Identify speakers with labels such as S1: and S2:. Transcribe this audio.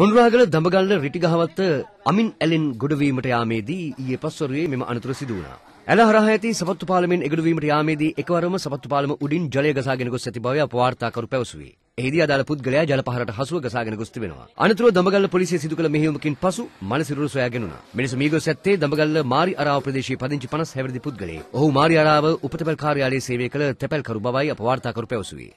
S1: මොනරාගල දඹගල්ල රිටිගහවත්ත අමින් ඇලෙන් ගොඩවීමට යාමේදී ඊයේ පස්වරුවේ මෙම අනතුර සිදු වුණා. ඇල හරහා ඇති සපත්තු පාලමෙන් එගොඩවීමට යාමේදී එකවරම සපත්තු පාලම උඩින් ජලය ගසාගෙන ගොස් ඇති බව අපවාර්තාකරු පැවසුවේ. එහිදී අදාළ පුද්ගලයා ජලපහරට හසුව ගසාගෙන ගොස් තිබෙනවා. අනතුරුව දඹගල්ල පොලිසිය සිදු කළ මෙහෙයුමකින් පසු මනසිරුරු සොයාගෙන උනා. මිනිසු මීගොස් ඇත්තේ දඹගල්ල මාරි අරාව ප්‍රදේශයේ පදිංචි 50 හැවිරිදි පුද්ගලයෙක්. ඔහු මාරි අරාව උපතැපැල් කාර්යාලයේ සේවය කළ තැපැල්කරු බවයි අප වාර්තාකරු පැවසුවේ.